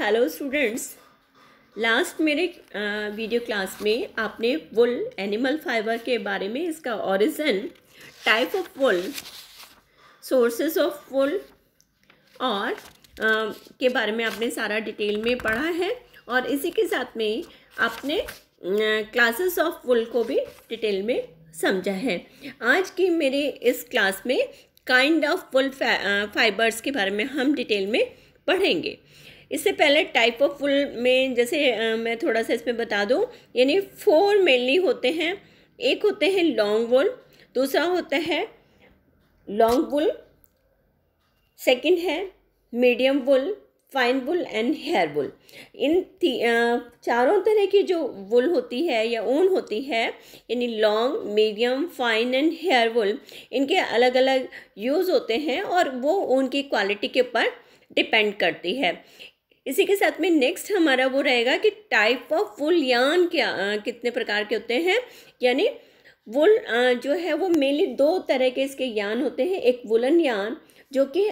hello students last मेरे video class में आपने वुल एनिमल फाइबर के बारे में इसका origin type of wool sources of wool और आ, के बारे में आपने सारा डिटेल में पढ़ा है और इसी के साथ में आपने क्लासेस ऑफ वुल को भी डिटेल में समझा है आज की मेरे इस क्लास में काइंड ऑफ वुल फाइबर्स के बारे में हम डिटेल में पढ़ेंगे इससे पहले टाइप ऑफ फुल में जैसे आ, मैं थोड़ा सा इसमें बता दूँ यानी फोर मेनली होते हैं एक होते हैं लॉन्ग वुल दूसरा होता है लॉन्ग वुल सेकंड है medium wool fine wool and hair wool इन चारों तरह की जो वुल होती है या ऊन होती है यानी long medium fine and hair wool इनके अलग अलग यूज़ होते हैं और वो ऊन की क्वालिटी के ऊपर डिपेंड करती है इसी के साथ में नेक्स्ट हमारा वो रहेगा कि टाइप ऑफ वुल यान क्या कितने प्रकार के होते हैं यानी वुल जो है वो मेनली दो तरह के इसके यान होते हैं एक वुलन यान जो कि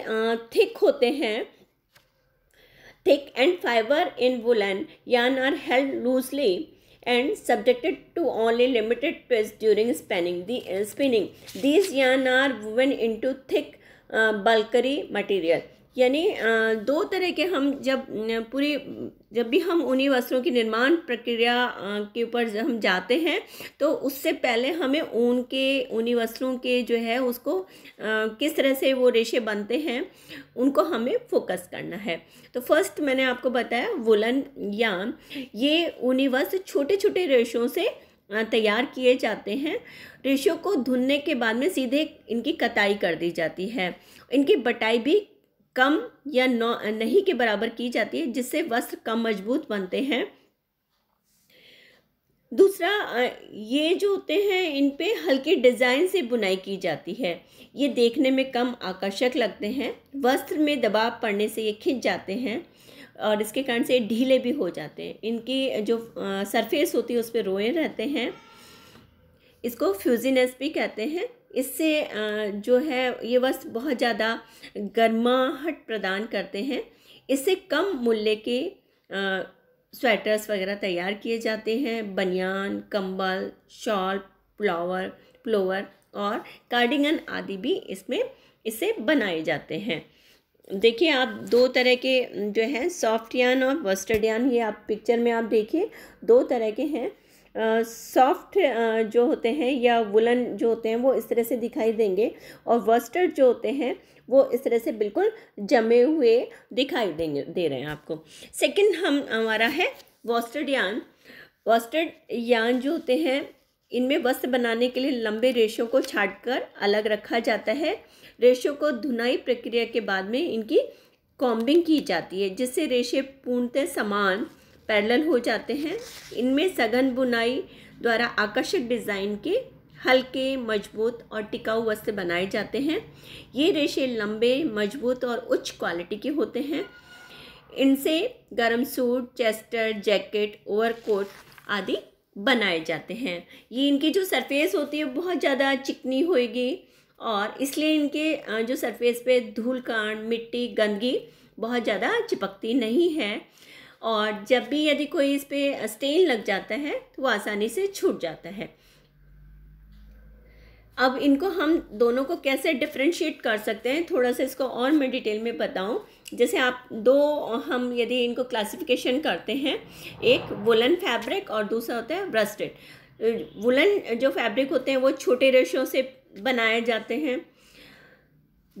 थिक होते हैं thick and fibre in woollen yarn are held loosely and subjected to only limited twist during spinning the spinning these yarn are woven into thick bulkier material यानी दो तरह के हम जब पूरी जब भी हम उन्हीं वस्त्रों की निर्माण प्रक्रिया के ऊपर हम जाते हैं तो उससे पहले हमें ऊन के ऊनी वस्त्रों के जो है उसको किस तरह से वो रेशे बनते हैं उनको हमें फोकस करना है तो फर्स्ट मैंने आपको बताया वुलन या ये ऊनी वस्त्र छोटे छोटे रेशों से तैयार किए जाते हैं रेशों को धुनने के बाद में सीधे इनकी कताई कर दी जाती है इनकी बटाई भी कम या नहीं के बराबर की जाती है जिससे वस्त्र कम मजबूत बनते हैं दूसरा ये जो होते हैं इन पे हल्के डिज़ाइन से बुनाई की जाती है ये देखने में कम आकर्षक लगते हैं वस्त्र में दबाव पड़ने से ये खिंच जाते हैं और इसके कारण से ढीले भी हो जाते हैं इनकी जो सरफेस होती है उस पर रोए रहते हैं इसको फ्यूजीनेस भी कहते हैं इससे जो है ये वस्त्र बहुत ज़्यादा गर्माहट प्रदान करते हैं इससे कम मूल्य के स्वेटर्स वगैरह तैयार किए जाते हैं बनियान कंबल शॉल प्लावर प्लोवर और कार्डिगन आदि भी इसमें इसे बनाए जाते हैं देखिए आप दो तरह के जो है सॉफ्ट यान और वस्टर्ड यान ये आप पिक्चर में आप देखिए दो तरह के हैं सॉफ्ट जो होते हैं या वुलन जो होते हैं वो इस तरह से दिखाई देंगे और वस्टर्ड जो होते हैं वो इस तरह से बिल्कुल जमे हुए दिखाई देंगे दे रहे हैं आपको सेकंड हम हमारा है वॉस्टर्ड यान वॉस्टर्ड यान जो होते हैं इनमें वस्त्र बनाने के लिए लंबे रेशों को कर अलग रखा जाता है रेशों को धुनाई प्रक्रिया के बाद में इनकी कॉम्बिंग की जाती है जिससे रेशे पूर्णतः समान पैरेलल हो जाते हैं इनमें सघन बुनाई द्वारा आकर्षक डिज़ाइन के हल्के मजबूत और टिकाऊ वस्त्र बनाए जाते हैं ये रेशे लंबे मजबूत और उच्च क्वालिटी के होते हैं इनसे गर्म सूट चेस्टर जैकेट ओवरकोट आदि बनाए जाते हैं ये इनकी जो सरफेस होती है बहुत ज़्यादा चिकनी होएगी और इसलिए इनके जो सरफेस पे धूल कांड मिट्टी गंदगी बहुत ज़्यादा चिपकती नहीं है और जब भी यदि कोई इस पर स्टेन लग जाता है तो वो आसानी से छूट जाता है अब इनको हम दोनों को कैसे डिफ्रेंशिएट कर सकते हैं थोड़ा सा इसको और मैं डिटेल में बताऊं जैसे आप दो हम यदि इनको क्लासिफिकेशन करते हैं एक वुलन फैब्रिक और दूसरा होता है ब्रस्टेड वुलन जो फैब्रिक होते हैं वो छोटे रेशों से बनाए जाते हैं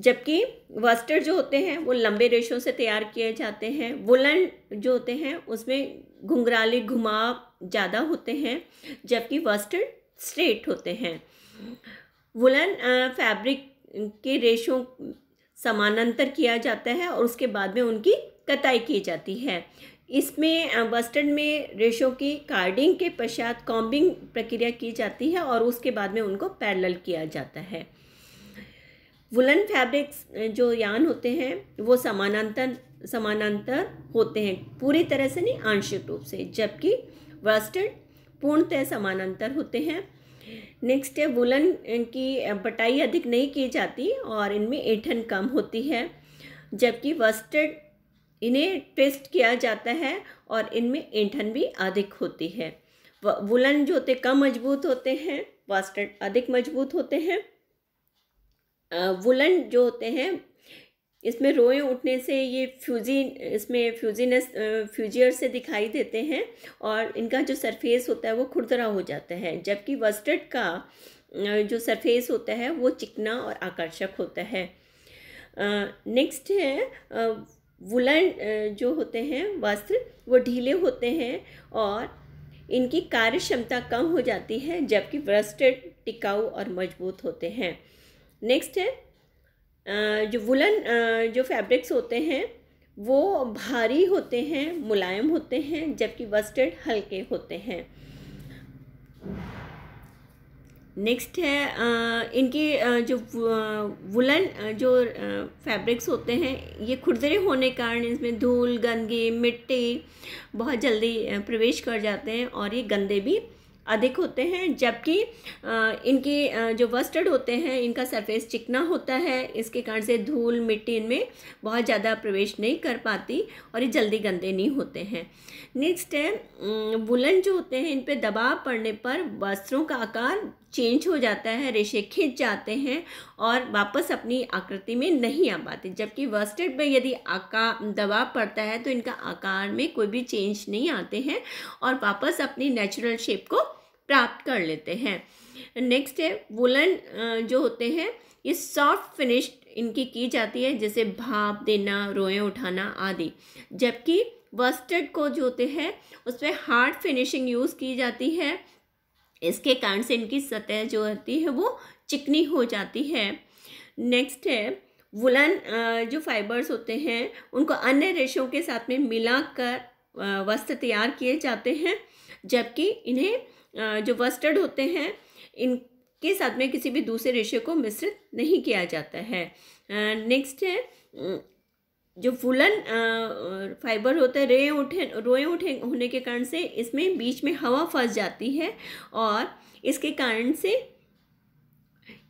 जबकि वस्टर जो होते हैं वो लंबे रेशों से तैयार किए जाते हैं वुलन जो होते हैं उसमें घुंघराले घुमाव ज़्यादा होते हैं जबकि वस्टर स्ट्रेट होते हैं वुलन फैब्रिक के रेशों समानांतर किया जाता है और उसके बाद में उनकी कताई की जाती है इसमें वस्टर्न में रेशों की कार्डिंग के पश्चात कॉम्बिंग प्रक्रिया की जाती है और उसके बाद में उनको पैरेलल किया जाता है वुलन फैब्रिक्स जो यान होते हैं वो समानांतर समानांतर होते हैं पूरी तरह से नहीं आंशिक रूप से जबकि वर्स्टर्ड पूर्णतः समानांतर होते हैं नेक्स्ट है वुलन की बटाई अधिक नहीं की जाती और इनमें ऐठन कम होती है जबकि वर्स्टर्ड इन्हें ट्विस्ट किया जाता है और इनमें ऐठन भी अधिक होती है वुलन जो होते कम मजबूत होते हैं वर्स्टर्ड अधिक मजबूत होते हैं वुलन जो होते हैं इसमें रोए उठने से ये फ्यूजी इसमें फ्यूजीनेस फ्यूजियर से दिखाई देते हैं और इनका जो सरफेस होता है वो खुरदरा हो जाता है जबकि वस्टर्ड का जो सरफेस होता है वो चिकना और आकर्षक होता है नेक्स्ट है वुलन जो होते हैं वस्त्र वो ढीले होते हैं और इनकी कार्य क्षमता कम हो जाती है जबकि वस्टर्ड टिकाऊ और मजबूत होते हैं नेक्स्ट है जो वुलन जो फैब्रिक्स होते हैं वो भारी होते हैं मुलायम होते हैं जबकि वस्टर्ड हल्के होते हैं नेक्स्ट है इनके जो वुलन जो फैब्रिक्स होते हैं ये खुरदरे होने के कारण इसमें धूल गंदगी मिट्टी बहुत जल्दी प्रवेश कर जाते हैं और ये गंदे भी अधिक होते हैं जबकि इनके जो वस्टर्ड होते हैं इनका सरफेस चिकना होता है इसके कारण से धूल मिट्टी इनमें बहुत ज़्यादा प्रवेश नहीं कर पाती और ये जल्दी गंदे नहीं होते हैं नेक्स्ट है वुलन जो होते हैं इन पर दबाव पड़ने पर वस्त्रों का आकार चेंज हो जाता है रेशे खिंच जाते हैं और वापस अपनी आकृति में नहीं आ पाते जबकि वस्टेड में यदि आकार दबाव पड़ता है तो इनका आकार में कोई भी चेंज नहीं आते हैं और वापस अपनी नेचुरल शेप को प्राप्त कर लेते हैं नेक्स्ट है वुलन जो होते हैं ये सॉफ्ट फिनिश इनकी की जाती है जैसे भाप देना रोएं उठाना आदि जबकि वस्टर्ड को जो होते हैं उसमें हार्ड फिनिशिंग यूज़ की जाती है इसके कारण से इनकी सतह जो होती है वो चिकनी हो जाती है नेक्स्ट है वुलन जो फाइबर्स होते हैं उनको अन्य रेशों के साथ में मिलाकर वस्त्र तैयार किए जाते हैं जबकि इन्हें जो वस्टर्ड होते हैं इनके साथ में किसी भी दूसरे रेशे को मिश्रित नहीं किया जाता है नेक्स्ट है जो फुलन फाइबर होता है रे उठे रोए उठे होने के कारण से इसमें बीच में हवा फंस जाती है और इसके कारण से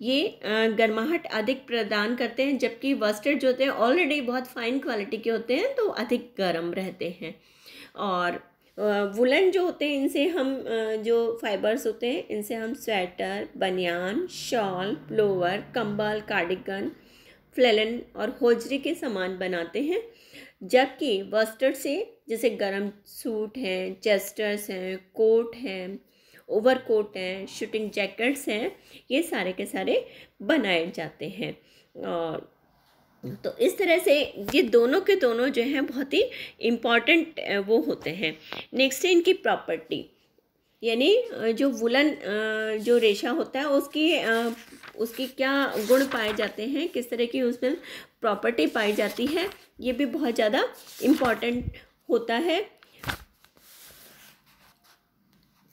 ये गर्माहट अधिक प्रदान करते हैं जबकि वस्टर्ड जो होते हैं ऑलरेडी बहुत फाइन क्वालिटी के होते हैं तो अधिक गर्म रहते हैं और वुलन जो होते हैं इनसे हम जो फाइबर्स होते हैं इनसे हम स्वेटर बनियान शॉल प्लोवर कंबल कार्डिगन फ्लेलन और होजरी के सामान बनाते हैं जबकि वस्टर से जैसे गर्म सूट हैं चेस्टर्स हैं कोट हैं ओवर कोट हैं शूटिंग जैकेट्स हैं ये सारे के सारे बनाए जाते हैं और तो इस तरह से ये दोनों के दोनों जो हैं बहुत ही इम्पॉर्टेंट वो होते हैं नेक्स्ट है इनकी प्रॉपर्टी यानी जो वुलन जो रेशा होता है उसकी उसकी क्या गुण पाए जाते हैं किस तरह की उसमें प्रॉपर्टी पाई जाती है ये भी बहुत ज़्यादा इम्पॉर्टेंट होता है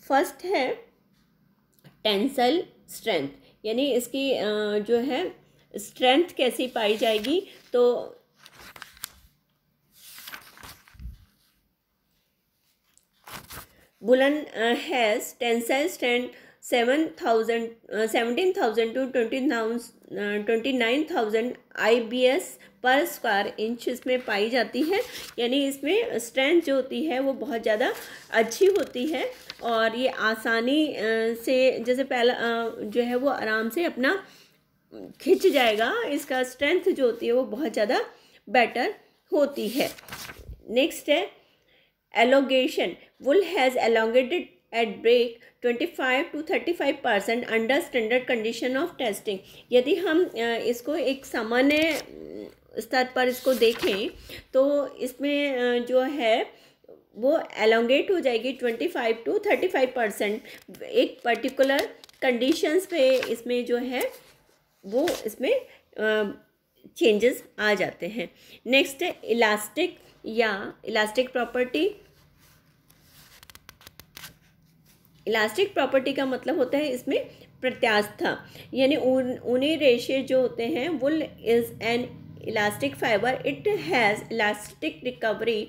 फर्स्ट है टेंसल स्ट्रेंथ यानी इसकी जो है स्ट्रेंथ कैसी पाई जाएगी तो बुलंद has tensile strength seven thousand seventeen thousand to twenty twenty nine thousand I B S per square inch इसमें पाई जाती है यानी इसमें स्ट्रेंथ जो होती है वो बहुत ज़्यादा अच्छी होती है और ये आसानी से जैसे पहला जो है वो आराम से अपना खिंच जाएगा इसका स्ट्रेंथ जो होती है वो बहुत ज़्यादा बेटर होती है नेक्स्ट है elongation wool has elongated at break 25 to five percent under standard condition of testing यदि हम इसको एक सामान्य स्तर पर इसको देखें तो इसमें जो है वो एलोंगेट हो जाएगी 25 टू फाइव परसेंट एक पर्टिकुलर कंडीशंस पे इसमें जो है वो इसमें चेंजेस आ जाते हैं नेक्स्ट है इलास्टिक या इलास्टिक प्रॉपर्टी इलास्टिक प्रॉपर्टी का मतलब होता है इसमें प्रत्यास्था यानी ऊन ऊनी रेशे जो होते हैं wool is an elastic fibre it has elastic recovery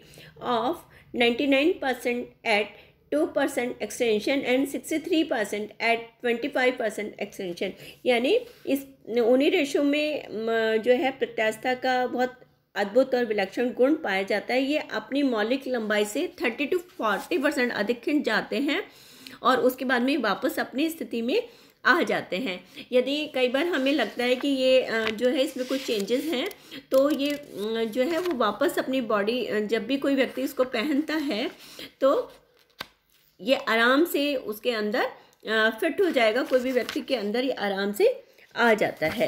of ninety nine percent at two percent extension and sixty three percent at twenty five percent extension यानी इस उन्हीं रेशों में जो है प्रत्यास्था का बहुत अद्भुत और विलक्षण गुण पाया जाता है ये अपनी मौलिक लंबाई से थर्टी टू फोर्टी परसेंट अधिक खिंच जाते हैं और उसके बाद में वापस अपनी स्थिति में आ जाते हैं यदि कई बार हमें लगता है कि ये जो है इसमें कुछ चेंजेस हैं तो ये जो है वो वापस अपनी बॉडी जब भी कोई व्यक्ति इसको पहनता है तो ये आराम से उसके अंदर फिट हो जाएगा कोई भी व्यक्ति के अंदर ये आराम से आ जाता है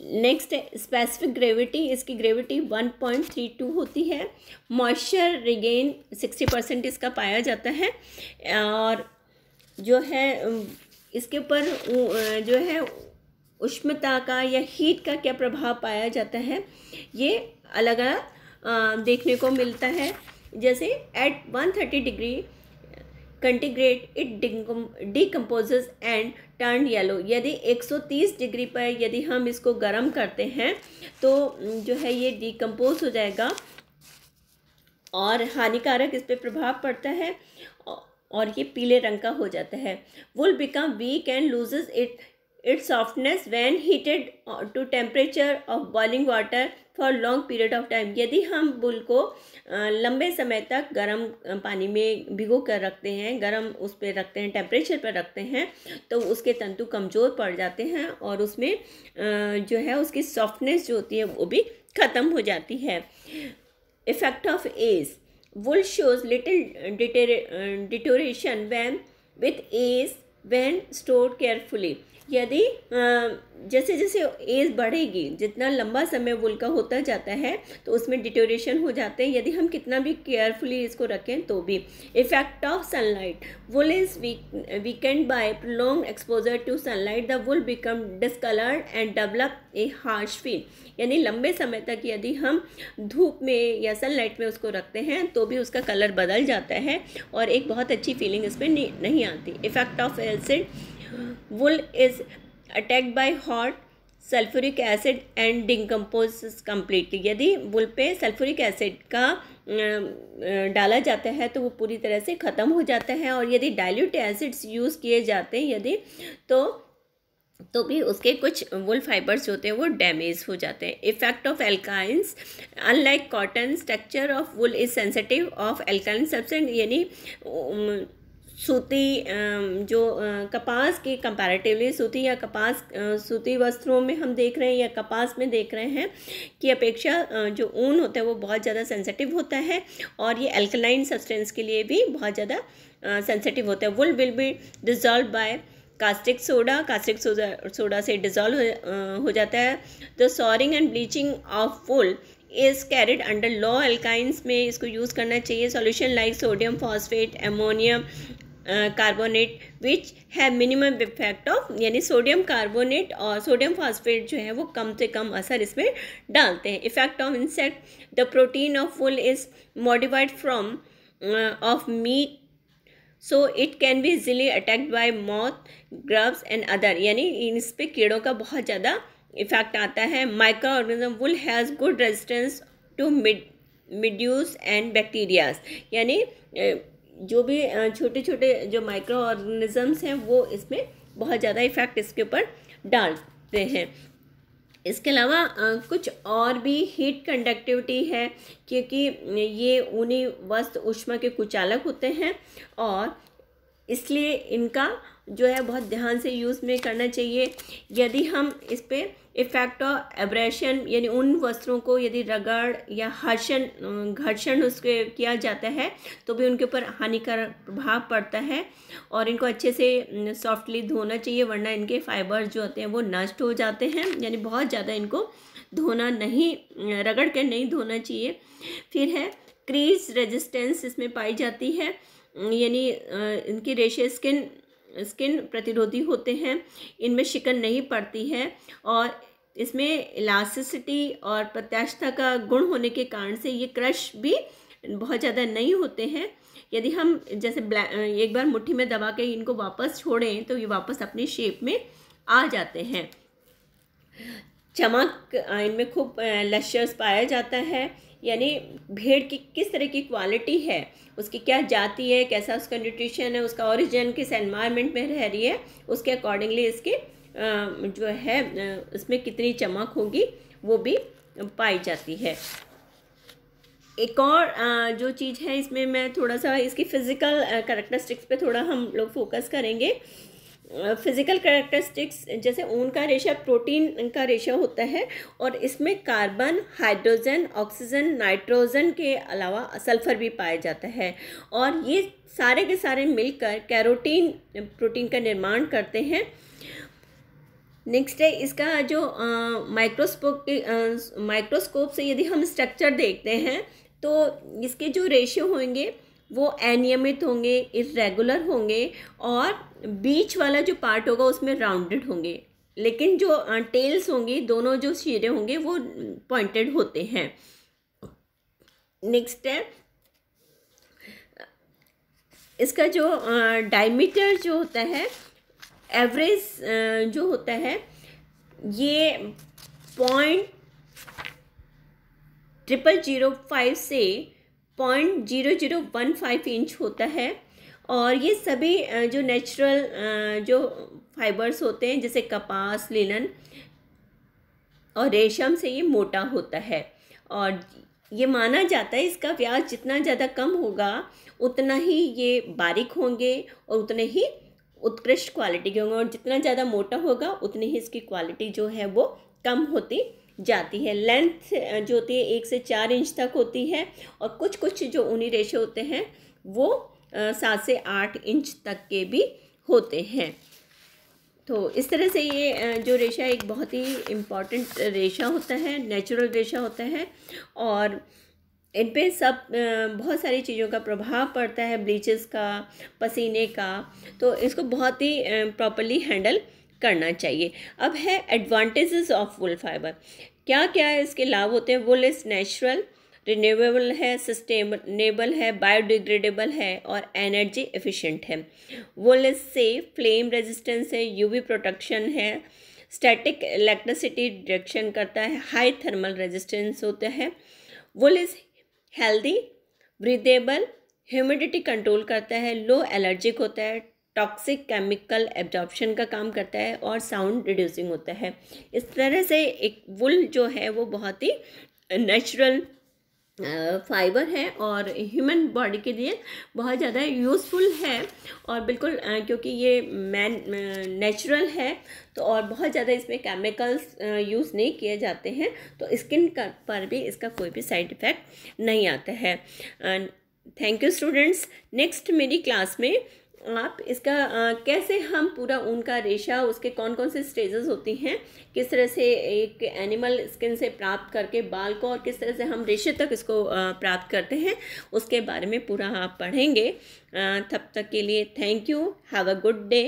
नेक्स्ट स्पेसिफिक ग्रेविटी इसकी ग्रेविटी 1.32 होती है मॉइस्चर रिगेन 60 परसेंट इसका पाया जाता है और जो है इसके ऊपर जो है उष्मता का या हीट का क्या प्रभाव पाया जाता है ये अलग अलग देखने को मिलता है जैसे at 130 degree centigrade it decomposes and turn yellow यदि 130 डिग्री पर यदि हम इसको गर्म करते हैं तो जो है ये डिकम्पोज हो जाएगा और हानिकारक इस पर प्रभाव पड़ता है और ये पीले रंग का हो जाता है wool become weak and loses it its softness when heated to temperature of boiling water for long period of time यदि हम बुल को लंबे समय तक गर्म पानी में भिगो कर रखते हैं गर्म उस पर रखते हैं टेम्परेचर पर रखते हैं तो उसके तंतु कमज़ोर पड़ जाते हैं और उसमें जो है उसकी सॉफ्टनेस जो होती है वो भी ख़त्म हो जाती है effect of age wool shows little deterioration when with age when store carefully यदि जैसे जैसे एज बढ़ेगी जितना लंबा समय वुल का होता जाता है तो उसमें डिटोरेशन हो जाते हैं यदि हम कितना भी केयरफुली इसको रखें तो भी effect of sunlight wool is weakened by prolonged exposure to sunlight the wool become discoloured and develop a harsh feel यानी लंबे समय तक यदि हम धूप में या सनलाइट में उसको रखते हैं तो भी उसका कलर बदल जाता है और एक बहुत अच्छी फीलिंग इसमें नहीं आती इफेक्ट ऑफ एल्सिड wool is attack by hot sulphuric acid and decompose completely यदि वुल पे सल्फ्यूरिक एसिड का डाला जाता है तो वो पूरी तरह से ख़त्म हो जाता है और यदि डाइल्यूट एसिड्स यूज़ किए जाते हैं यदि तो तो भी उसके कुछ वुल फाइबर्स होते हैं वो डैमेज हो जाते हैं effect of alkalis unlike cotton structure of wool is sensitive of एल्काइन सबसे यानी सूती जो कपास के कंपैरेटिवली सूती या कपास सूती वस्त्रों में हम देख रहे हैं या कपास में देख रहे हैं कि अपेक्षा जो ऊन होता है वो बहुत ज़्यादा सेंसिटिव होता है और ये एल्कलाइन सब्सटेंस के लिए भी बहुत ज़्यादा सेंसिटिव होता है wool will be dissolve by caustic soda caustic soda soda से डिजॉल्व हो, जाता है the souring and bleaching of wool is carried under low alkalis में इसको यूज़ करना चाहिए solution like sodium phosphate ammonium carbonate which है मिनिमम इफेक्ट ऑफ यानी सोडियम कार्बोनेट और सोडियम फॉस्फेट जो है वो कम से कम असर इसमें डालते हैं effect of insect the protein of wool is modified from of meat so it can be easily attacked by moth grubs and other यानी इस पर कीड़ों का बहुत ज़्यादा इफेक्ट आता है microorganism wool has good resistance to mid mildews and bacterias यानी जो भी छोटे छोटे जो माइक्रो ऑर्गेनिज़म्स हैं वो इसमें बहुत ज़्यादा इफ़ेक्ट इसके ऊपर डालते हैं इसके अलावा कुछ और भी हीट कंडक्टिविटी है क्योंकि ये ऊनी वस्त्र उष्मा के कुचालक होते हैं और इसलिए इनका जो है बहुत ध्यान से यूज़ में करना चाहिए यदि हम इस पर इफेक्ट और एब्रेशन यानी उन वस्त्रों को यदि रगड़ या हर्षण घर्षण उसके किया जाता है तो भी उनके ऊपर हानिकारक प्रभाव पड़ता है और इनको अच्छे से सॉफ्टली धोना चाहिए वरना इनके फाइबर्स जो होते हैं वो नष्ट हो जाते हैं यानी बहुत ज़्यादा इनको धोना नहीं रगड़ कर नहीं धोना चाहिए फिर है क्रीज रेजिस्टेंस इसमें पाई जाती है यानी इनकी रेशे स्किन स्किन प्रतिरोधी होते हैं इनमें शिकन नहीं पड़ती है और इसमें इलास्टिसिटी और प्रत्याशता का गुण होने के कारण से ये क्रश भी बहुत ज़्यादा नहीं होते हैं यदि हम जैसे एक बार मुट्ठी में दबा के इनको वापस छोड़ें तो ये वापस अपनी शेप में आ जाते हैं चमक इनमें खूब लशर्स पाया जाता है यानी भेड़ की किस तरह की क्वालिटी है उसकी क्या जाति है कैसा उसका न्यूट्रिशन है उसका ओरिजिन किस एनवायरनमेंट में रह रही है उसके अकॉर्डिंगली इसकी जो है उसमें कितनी चमक होगी वो भी पाई जाती है एक और जो चीज़ है इसमें मैं थोड़ा सा इसकी फ़िज़िकल करेक्टरिस्टिक्स पे थोड़ा हम लोग फोकस करेंगे फिज़िकल करेक्टरिस्टिक्स जैसे ऊन का रेशा प्रोटीन का रेशा होता है और इसमें कार्बन हाइड्रोजन ऑक्सीजन नाइट्रोजन के अलावा सल्फर भी पाया जाता है और ये सारे के सारे मिलकर कैरोटीन प्रोटीन का निर्माण करते हैं नेक्स्ट है इसका जो माइक्रोस्कोप माइक्रोस्कोप से यदि हम स्ट्रक्चर देखते हैं तो इसके जो रेशियो होंगे वो अनियमित होंगे इरेगुलर होंगे और बीच वाला जो पार्ट होगा उसमें राउंडेड होंगे लेकिन जो टेल्स होंगी दोनों जो शीरे होंगे वो पॉइंटेड होते हैं नेक्स्ट है इसका जो डायमीटर जो होता है एवरेज जो होता है ये पॉइंट ट्रिपल जीरो फाइव से point zero zero one five inch होता है और ये सभी जो नेचुरल जो फाइबर्स होते हैं जैसे कपास लिनन और रेशम से ये मोटा होता है और ये माना जाता है इसका व्यास जितना ज़्यादा कम होगा उतना ही ये बारीक होंगे और उतने ही उत्कृष्ट क्वालिटी के होंगे और जितना ज़्यादा मोटा होगा उतनी ही इसकी क्वालिटी जो है वो कम होती जाती है लेंथ जो होती है एक से चार इंच तक होती है और कुछ कुछ जो ऊनी रेशे होते हैं वो सात से आठ इंच तक के भी होते हैं तो इस तरह से ये जो रेशा एक बहुत ही इम्पॉर्टेंट रेशा होता है नेचुरल रेशा होता है और इन पे सब बहुत सारी चीज़ों का प्रभाव पड़ता है ब्लीचेस का पसीने का तो इसको बहुत ही प्रॉपरली हैंडल करना चाहिए अब है एडवांटेजेस ऑफ वुल फाइबर क्या क्या है इसके लाभ होते हैं वुल इज़ नेचुरल रिन्यूएबल है सस्टेनेबल है बायोडिग्रेडेबल है और एनर्जी एफिशिएंट है wool is safe flame resistance है यूवी प्रोटेक्शन है स्टैटिक इलेक्ट्रिसिटी डिडक्शन करता है हाई थर्मल रेजिस्टेंस होता है wool is healthy breathable humidity control करता है लो एलर्जिक होता है टॉक्सिक केमिकल एब्जॉर्प्शन का काम करता है और साउंड रिड्यूसिंग होता है इस तरह से एक वुल जो है वो बहुत ही नेचुरल फाइबर है और ह्यूमन बॉडी के लिए बहुत ज़्यादा यूज़फुल है और बिल्कुल क्योंकि ये मैन नेचुरल है तो और बहुत ज़्यादा इसमें केमिकल्स यूज़ नहीं किए जाते हैं तो स्किन पर भी इसका कोई भी साइड इफ़ेक्ट नहीं आता है थैंक यू स्टूडेंट्स नेक्स्ट मेरी क्लास में आप इसका आ, कैसे हम पूरा ऊन का रेशा उसके कौन कौन से स्टेजेस होती हैं किस तरह से एक एनिमल स्किन से प्राप्त करके बाल को और किस तरह से हम रेशे तक इसको प्राप्त करते हैं उसके बारे में पूरा आप पढ़ेंगे तब तक के लिए thank you have a good day